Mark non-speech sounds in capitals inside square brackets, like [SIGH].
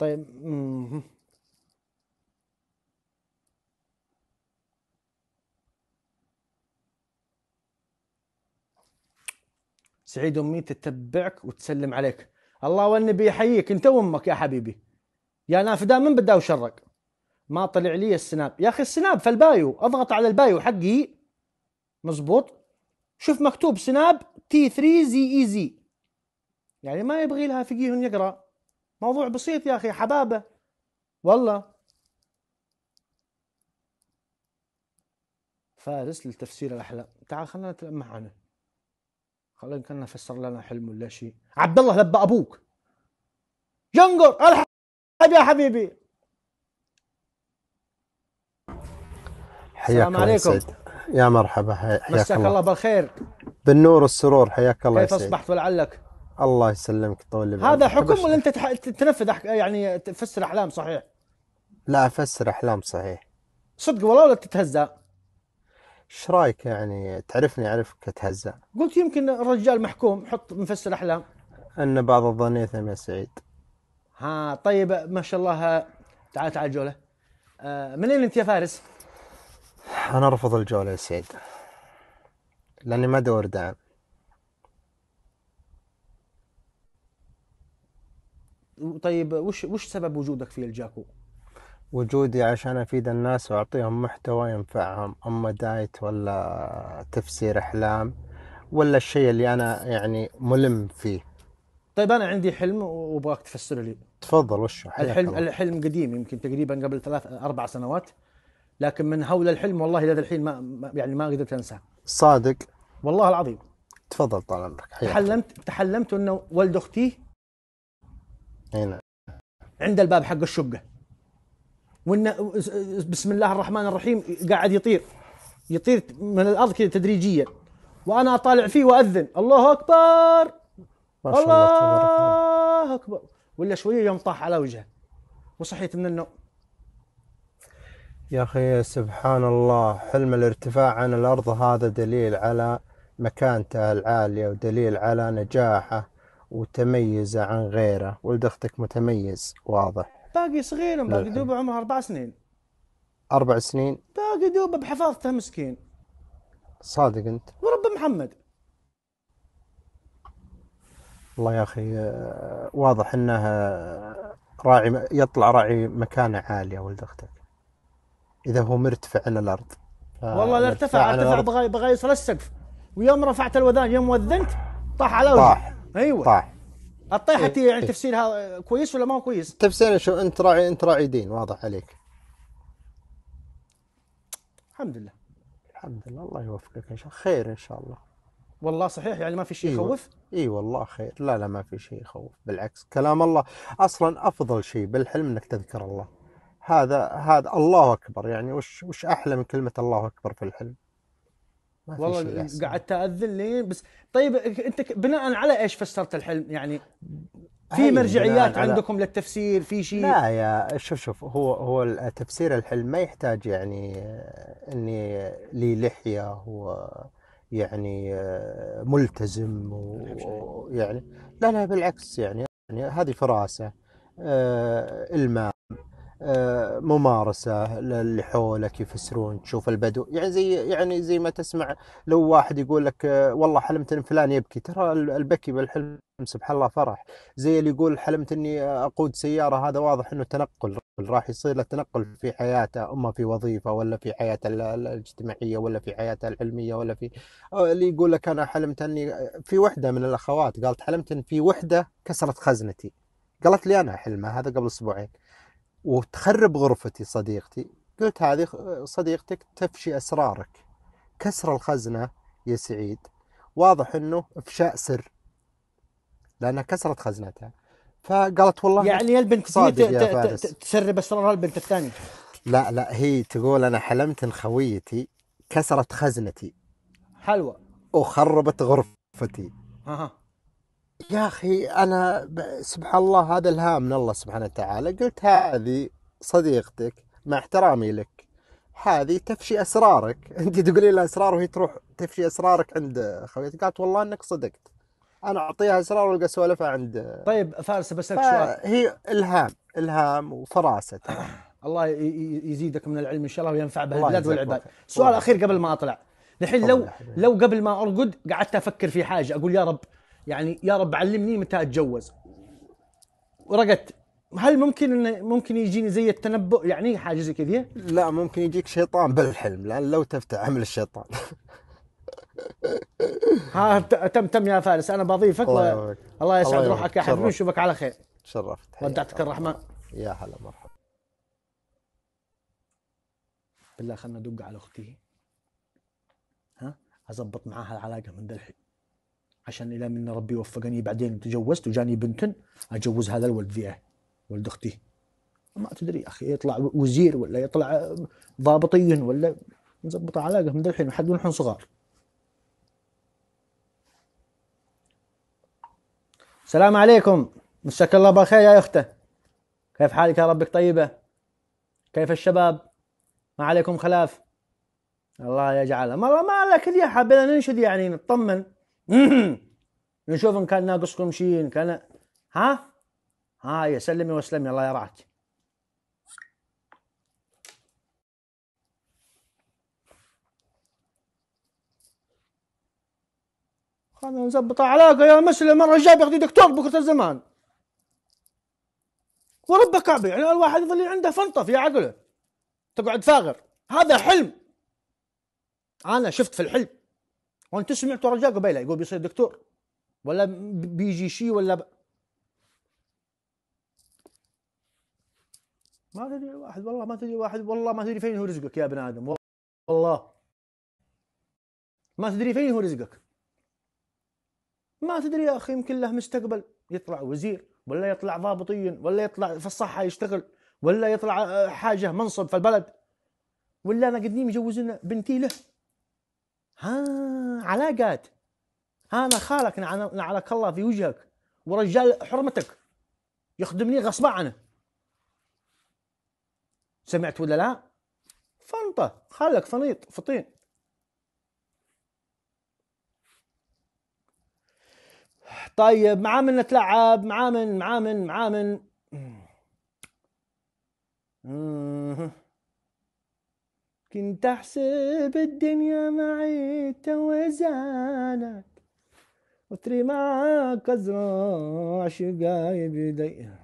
طيب سعيد امي تتبعك وتسلم عليك الله والنبي يحييك انت وامك يا حبيبي يا نافذه من بدا وشرق ما طلع لي السناب يا اخي السناب في البايو اضغط على البايو حقي مزبوط شوف مكتوب سناب تي 3 زي اي زي يعني ما يبغي لها فقيه يقرا موضوع بسيط يا أخي حبابة والله فارس لتفسير الأحلام تعال خلينا نتلمح عنه خلينا كنا نفسر لنا حلم ولا شيء عبد الله لبى أبوك جنقر الحب يا حبيبي حياك السلام عليكم سيد. يا مرحبا حياك الله مساك الله بالخير بالنور والسرور حياك الله كيف أصبحت ولعلك الله يسلمك طول العمر هذا حكم ولا انت تنفذ يعني تفسر احلام صحيح؟ لا افسر احلام صحيح صدق والله ولا تتهزأ؟ ايش رايك يعني تعرفني اعرفك اتهزأ قلت يمكن الرجال محكوم حط مفسر احلام ان بعض الظن يثم يا سعيد ها طيب ما شاء الله تعال تعال جوله آه، منين انت يا فارس؟ انا ارفض الجوله يا سعيد لاني ما ادور دعم طيب وش وش سبب وجودك في الجاكو؟ وجودي عشان أفيد الناس وأعطيهم محتوى ينفعهم أما دايت ولا تفسير أحلام ولا الشيء اللي أنا يعني ملم فيه طيب أنا عندي حلم وأبغاك تفسر لي تفضل وش الحلم الله. الحلم قديم يمكن تقريبا قبل ثلاث أربع سنوات لكن من هول الحلم والله الى الحين ما يعني ما قدرت أنساه صادق والله العظيم تفضل طال عمرك تحلمت تحلمت أنه ولد أختي نعم عند الباب حق الشقه وإن بسم الله الرحمن الرحيم قاعد يطير يطير من الارض كذا تدريجيا وانا اطالع فيه واذن الله اكبر ما الله, الله اكبر ولا شويه يوم طاح على وجهه وصحيت من النوم يا اخي سبحان الله حلم الارتفاع عن الارض هذا دليل على مكانته العاليه ودليل على نجاحه وتميز عن غيره ولد اختك متميز واضح باقي صغير باقي دوبه عمره اربع سنين اربع سنين باقي دوبه بحفاظته مسكين صادق انت ورب محمد والله يا اخي آه، واضح انه راعي يطلع راعي مكانه عاليه ولد اختك اذا هو مرتفع عن الارض والله لا ارتفع ارتفع يصل السقف ويوم رفعت الوذان يوم وذنت طاح على وجهه طاح ايوه طاح الطيحه إيه. يعني إيه. تفسيرها كويس ولا ما هو كويس؟ تفسيرها شو انت راعي انت راعي دين واضح عليك الحمد لله الحمد لله الله يوفقك ان شاء الله خير ان شاء الله والله صحيح يعني ما في شيء إيوه. يخوف؟ اي إيوه والله خير لا لا ما في شيء يخوف بالعكس كلام الله اصلا افضل شيء بالحلم انك تذكر الله هذا هذا الله اكبر يعني وش وش احلى من كلمه الله اكبر في الحلم والله إيه، قعدت تاذن لين بس طيب انت بناء على ايش فسرت الحلم يعني في مرجعيات عندكم على... للتفسير في شيء لا يا شوف شوف هو هو تفسير الحلم ما يحتاج يعني آه، اني لي لحيه هو يعني آه، ملتزم ويعني لا لا بالعكس يعني, يعني هذه فراسه آه الماء آه، ممارسة اللي حولك يفسرون تشوف البدو يعني زي يعني زي ما تسمع لو واحد يقول لك آه، والله حلمت ان فلان يبكي ترى البكي بالحلم سبحان الله فرح زي اللي يقول حلمت اني اقود سيارة هذا واضح انه تنقل راح يصير له تنقل في حياته اما في وظيفة ولا في حياته الاجتماعية ولا في حياته العلمية ولا في آه، اللي يقول لك انا حلمت اني في وحدة من الاخوات قالت حلمت ان في وحدة كسرت خزنتي قالت لي انا حلمه هذا قبل اسبوعين وتخرب غرفتي صديقتي قلت هذه صديقتك تفشي أسرارك كسر الخزنة يا سعيد واضح أنه إفشاء سر لأنها كسرت خزنتها فقالت والله يعني البنت تسرب أسرار البنت الثانية لا لا هي تقول أنا حلمت أن خويتي كسرت خزنتي حلوة وخربت غرفتي أها يا أخي أنا سبحان الله هذا الهام من الله سبحانه وتعالى قلت هذه صديقتك مع احترامي لك هذه تفشي أسرارك [LAUGHS] أنت تقولي لها أسرار وهي تروح تفشي أسرارك عند خويتك قالت والله أنك صدقت انا اعطيها اسرار والقى سوالفها عند طيب فارس بسالك سؤال هي الهام الهام وفراسه [COUGHS] الله يزيدك من العلم ان شاء الله وينفع به البلاد والعباد سؤال اخير قبل ما اطلع الحين لو لو قبل ما ارقد قعدت افكر في حاجه اقول يا رب يعني يا رب علمني متى اتجوز ورقت هل ممكن انه ممكن يجيني زي التنبؤ يعني حاجه زي كذا؟ لا ممكن يجيك شيطان بالحلم لان لو تفتح عمل الشيطان [LAUGHS] ها تم تم يا فارس انا بضيفك الله, و... الله يسعد روحك يا حبيبي ونشوفك على خير تشرفت ودعتك الرحمن يا هلا مرحبا بالله خلنا ندق على اختي ها اضبط معاها العلاقه من ذا الحين عشان الى من ربي وفقني بعدين تجوزت وجاني بنت اجوز هذا الولد ذي ولد اختي ما تدري اخي يطلع وزير ولا يطلع ضابطي ولا نظبط علاقه من الحين حد ونحن صغار السلام عليكم مساك الله بالخير يا اخته كيف حالك يا ربك طيبه كيف الشباب ما عليكم خلاف الله يجعلها ما لك يا حبينا ننشد يعني نطمن نشوف ان كان ناقصكم شيء ان كان ها ها يا سلمي واسلمي الله يرعاك خلنا نظبط علاقه يا مسلم مره الجايه بياخذ دكتور بكره الزمان ورب كعبه يعني الواحد يظل عنده فنطه في عقله تقعد فاغر هذا حلم انا شفت في الحلم وانت تسمع ترجاء قبيله يقول بيصير دكتور ولا بيجي شيء ولا ب... ما تدري واحد والله ما تدري واحد والله ما تدري فين هو رزقك يا ابن ادم والله ما تدري فين هو رزقك ما تدري يا اخي يمكن له مستقبل يطلع وزير ولا يطلع ضابطي ولا يطلع في الصحه يشتغل ولا يطلع آه، حاجه منصب في البلد ولا انا قديم يجوز لنا بنتي له ها علاقات انا خالك نعم، نعلك الله في وجهك ورجال حرمتك يخدمني غصب عنه سمعت ولا لا فنطة خالك فنيط فطين طيب مع من نتلاعب مع من مع من مع من كنت أحسب الدنيا معي توزانت وتري معك أزرع شقايب ديها